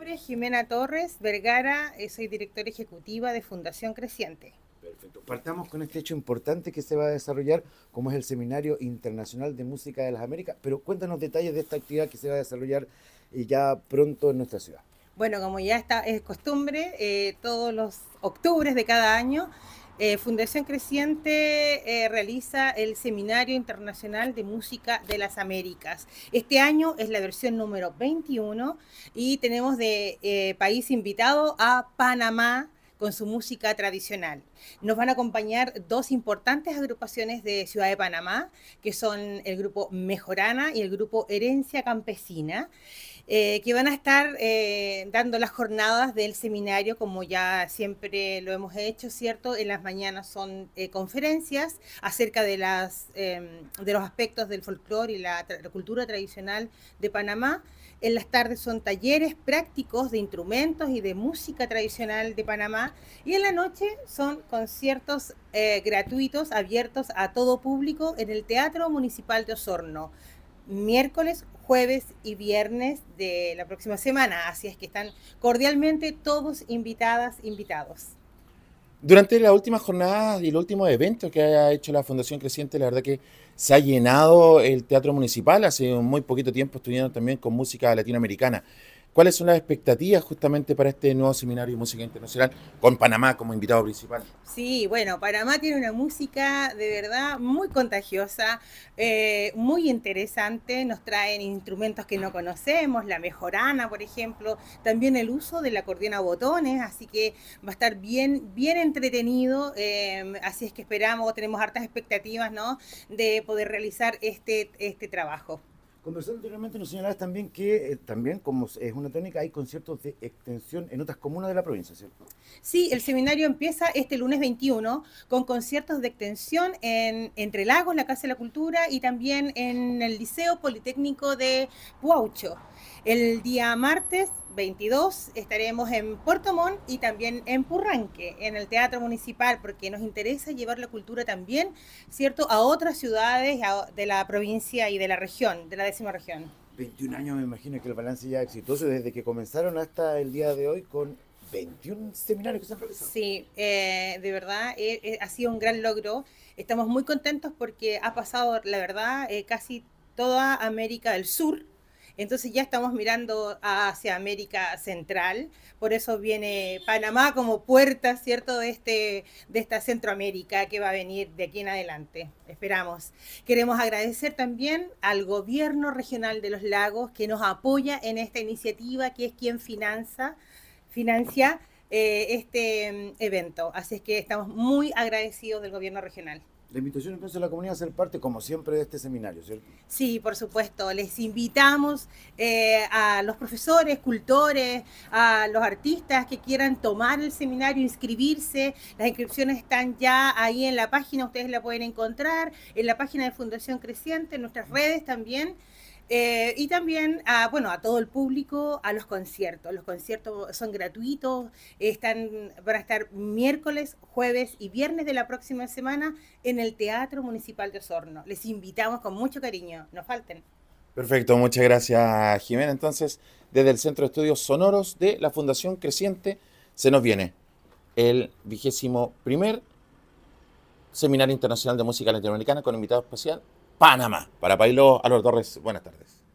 nombre Jimena Torres Vergara, eh, soy directora ejecutiva de Fundación Creciente. Perfecto. Partamos con este hecho importante que se va a desarrollar, como es el Seminario Internacional de Música de las Américas. Pero cuéntanos detalles de esta actividad que se va a desarrollar eh, ya pronto en nuestra ciudad. Bueno, como ya está, es costumbre, eh, todos los octubres de cada año eh, Fundación Creciente eh, realiza el Seminario Internacional de Música de las Américas. Este año es la versión número 21 y tenemos de eh, país invitado a Panamá con su música tradicional. Nos van a acompañar dos importantes agrupaciones de Ciudad de Panamá, que son el grupo Mejorana y el grupo Herencia Campesina. Eh, que van a estar eh, dando las jornadas del seminario, como ya siempre lo hemos hecho, ¿cierto? En las mañanas son eh, conferencias acerca de, las, em, de los aspectos del folclore y la cultura tradicional de Panamá. En las tardes son talleres prácticos de instrumentos y de música tradicional de Panamá y en la noche son conciertos eh, gratuitos, abiertos a todo público en el Teatro Municipal de Osorno, miércoles, jueves y viernes de la próxima semana. Así es que están cordialmente todos invitadas, invitados. Durante las últimas jornadas y el último evento que ha hecho la Fundación Creciente, la verdad que se ha llenado el Teatro Municipal. Hace muy poquito tiempo estuvieron también con música latinoamericana. ¿Cuáles son las expectativas justamente para este nuevo seminario de música internacional con Panamá como invitado principal? Sí, bueno, Panamá tiene una música de verdad muy contagiosa, eh, muy interesante. Nos traen instrumentos que no conocemos, la mejorana, por ejemplo, también el uso de la a botones, así que va a estar bien, bien entretenido. Eh, así es que esperamos, tenemos hartas expectativas, ¿no? De poder realizar este, este trabajo. Conversando anteriormente nos señalabas también que, eh, también como es una técnica, hay conciertos de extensión en otras comunas de la provincia, ¿cierto? Sí, el seminario empieza este lunes 21 con conciertos de extensión en Entre Lagos, la Casa de la Cultura, y también en el Liceo Politécnico de Puaucho. El día martes 22 estaremos en Puerto Montt y también en Purranque, en el Teatro Municipal, porque nos interesa llevar la cultura también, ¿cierto?, a otras ciudades de la provincia y de la región, de la décima región. 21 años me imagino que el balance ya exitoso desde que comenzaron hasta el día de hoy con 21 seminarios que se han realizado. Sí, eh, de verdad eh, eh, ha sido un gran logro. Estamos muy contentos porque ha pasado, la verdad, casi toda América del Sur entonces ya estamos mirando hacia América Central, por eso viene Panamá como puerta, ¿cierto?, de, este, de esta Centroamérica que va a venir de aquí en adelante, esperamos. Queremos agradecer también al Gobierno Regional de los Lagos que nos apoya en esta iniciativa, que es quien financia eh, este mm, evento. Así es que estamos muy agradecidos del Gobierno Regional. La invitación entonces la comunidad a ser parte, como siempre, de este seminario, ¿cierto? Sí, por supuesto. Les invitamos eh, a los profesores, cultores, a los artistas que quieran tomar el seminario, inscribirse. Las inscripciones están ya ahí en la página, ustedes la pueden encontrar, en la página de Fundación Creciente, en nuestras redes también. Eh, y también a, bueno, a todo el público, a los conciertos. Los conciertos son gratuitos, están, van a estar miércoles, jueves y viernes de la próxima semana en el Teatro Municipal de Osorno. Les invitamos con mucho cariño, no falten. Perfecto, muchas gracias Jimena. Entonces, desde el Centro de Estudios Sonoros de la Fundación Creciente, se nos viene el vigésimo primer Seminario Internacional de Música Latinoamericana con invitado especial Panamá. Para Pailo, Álvaro Torres, buenas tardes.